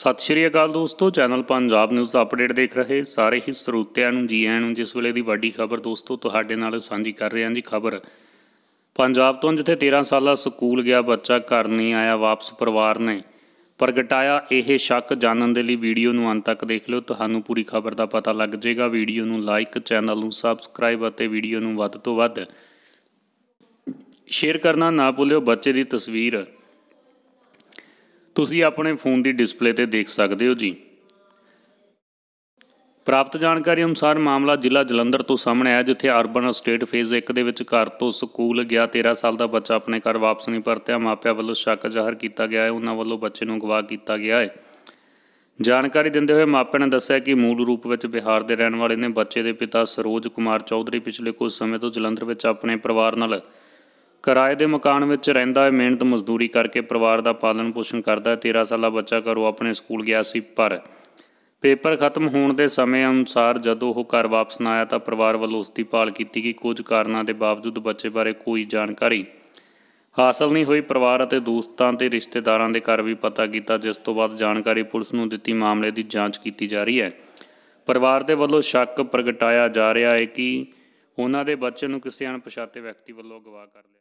ਸਤਿ ਸ਼੍ਰੀ ਅਕਾਲ ਦੋਸਤੋ channel Punjab news update ਦੇਖ ਰਹੇ ਸਾਰੇ ਹੀ ਸਰੋਤਿਆਂ ਨੂੰ ਜੀ ਆਇਆਂ ਨੂੰ ਜਿਸ ਵੇਲੇ ਦੀ ਵੱਡੀ ਖਬਰ ਦੋਸਤੋ ਤੁਹਾਡੇ ਨਾਲ ਸਾਂਝੀ ਕਰ ਰਹੇ ਹਾਂ ਜੀ ਖਬਰ ਪੰਜਾਬ ਤੋਂ ਜਿੱਥੇ 13 ਸਾਲਾ ਸਕੂਲ ਗਿਆ ਬੱਚਾ ਘਰ ਨਹੀਂ ਆਇਆ ਵਾਪਸ ਪਰਿਵਾਰ ਨੇ ਪ੍ਰਗਟਾਇਆ ਇਹ ਸ਼ੱਕ ਜਾਣਨ ਦੇ ਲਈ ਵੀਡੀਓ ਨੂੰ ਅੰਤ ਤੱਕ ਦੇਖ ਲਿਓ ਤੁਹਾਨੂੰ ਪੂਰੀ ਖਬਰ ਦਾ ਪਤਾ ਲੱਗ ਜਾਏਗਾ ਵੀਡੀਓ ਨੂੰ ਲਾਈਕ ਚੈਨਲ ਨੂੰ ਸਬਸਕ੍ਰਾਈਬ ਅਤੇ ਵੀਡੀਓ ਨੂੰ ਵੱਧ ਤੋਂ ਵੱਧ ਸ਼ੇਅਰ ਕਰਨਾ ਨਾ ਭੁੱਲਿਓ ਬੱਚੇ ਦੀ ਤਸਵੀਰ ਤੁਸੀਂ ਆਪਣੇ ਫੋਨ ਦੀ ਡਿਸਪਲੇ ਤੇ ਦੇਖ ਸਕਦੇ ਹੋ ਜੀ ਪ੍ਰਾਪਤ ਜਾਣਕਾਰੀ ਅਨੁਸਾਰ ਮਾਮਲਾ ਜ਼ਿਲ੍ਹਾ ਜਲੰਧਰ ਤੋਂ ਸਾਹਮਣੇ ਆਇਆ ਜਿੱਥੇ ਅਰਬਨ ਸਟੇਟ ਫੇਜ਼ 1 ਦੇ ਵਿੱਚ ਘਰ ਤੋਂ ਸਕੂਲ ਗਿਆ 13 ਸਾਲ ਦਾ ਬੱਚਾ ਆਪਣੇ ਘਰ ਵਾਪਸ ਨਹੀਂ ਪਰਤਿਆ ਮਾਪਿਆਂ ਵੱਲੋਂ ਸ਼ੱਕ ਜ਼ਾਹਰ ਕੀਤਾ ਗਿਆ ਹੈ ਉਹਨਾਂ ਵੱਲੋਂ ਬੱਚੇ ਨੂੰ ਗਵਾਹ ਕੀਤਾ ਗਿਆ ਹੈ ਜਾਣਕਾਰੀ ਦਿੰਦੇ ਹੋਏ ਮਾਪਿਆਂ ਨੇ ਦੱਸਿਆ ਕਿ ਮੂਲ ਰੂਪ ਵਿੱਚ ਬਿਹਾਰ ਦੇ ਰਹਿਣ ਵਾਲੇ ਨੇ ਬੱਚੇ ਦੇ ਪਿਤਾ ਸਰੋਜ ਕੁਮਾਰ ਚੌਧਰੀ ਪਿਛਲੇ ਕੁਝ ਸਮੇਂ ਤੋਂ ਜਲੰਧਰ ਵਿੱਚ ਆਪਣੇ ਪਰਿਵਾਰ ਨਾਲ ਕਿਰਾਏ ਦੇ ਮਕਾਨ ਵਿੱਚ ਰਹਿੰਦਾ ਹੈ ਮਿਹਨਤ ਮਜ਼ਦੂਰੀ ਕਰਕੇ ਪਰਿਵਾਰ ਦਾ ਪਾਲਣ ਪੋਸ਼ਣ ਕਰਦਾ ਹੈ 13 ਸਾਲਾ ਬੱਚਾ ਘਰੋਂ ਆਪਣੇ ਸਕੂਲ ਗਿਆ ਸੀ ਪਰ ਪੇਪਰ ਖਤਮ ਹੋਣ ਦੇ ਸਮੇਂ ਅਨੁਸਾਰ ਜਦੋਂ ਉਹ ਘਰ ਵਾਪਸ ਨਾ ਆਇਆ ਤਾਂ ਪਰਿਵਾਰ ਵੱਲੋਂ ਉਸ ਦੀ ਭਾਲ ਕੀਤੀ ਗਈ ਕੁਝ ਕਾਰਨਾਂ ਦੇ ਬਾਵਜੂਦ ਬੱਚੇ ਬਾਰੇ ਕੋਈ ਜਾਣਕਾਰੀ ਹਾਸਲ ਨਹੀਂ ਹੋਈ ਪਰਿਵਾਰ ਅਤੇ ਦੋਸਤਾਂ ਤੇ ਰਿਸ਼ਤੇਦਾਰਾਂ ਦੇ ਘਰ ਵੀ ਪਤਾ ਕੀਤਾ ਜਿਸ ਤੋਂ ਬਾਅਦ ਜਾਣਕਾਰੀ ਪੁਲਿਸ ਨੂੰ ਦਿੱਤੀ ਮਾਮਲੇ ਦੀ ਜਾਂਚ ਕੀਤੀ ਜਾ ਰਹੀ ਹੈ ਪਰਿਵਾਰ ਦੇ ਵੱਲੋਂ ਸ਼ੱਕ ਪ੍ਰਗਟਾਇਆ ਜਾ ਰਿਹਾ ਹੈ ਕਿ ਉਹਨਾਂ ਦੇ ਬੱਚੇ ਨੂੰ ਕਿਸੇ ਅਣਪਛਾਤੇ ਵਿਅਕਤੀ ਵੱਲੋਂ ਅਗਵਾ ਕਰ ਲਿਆ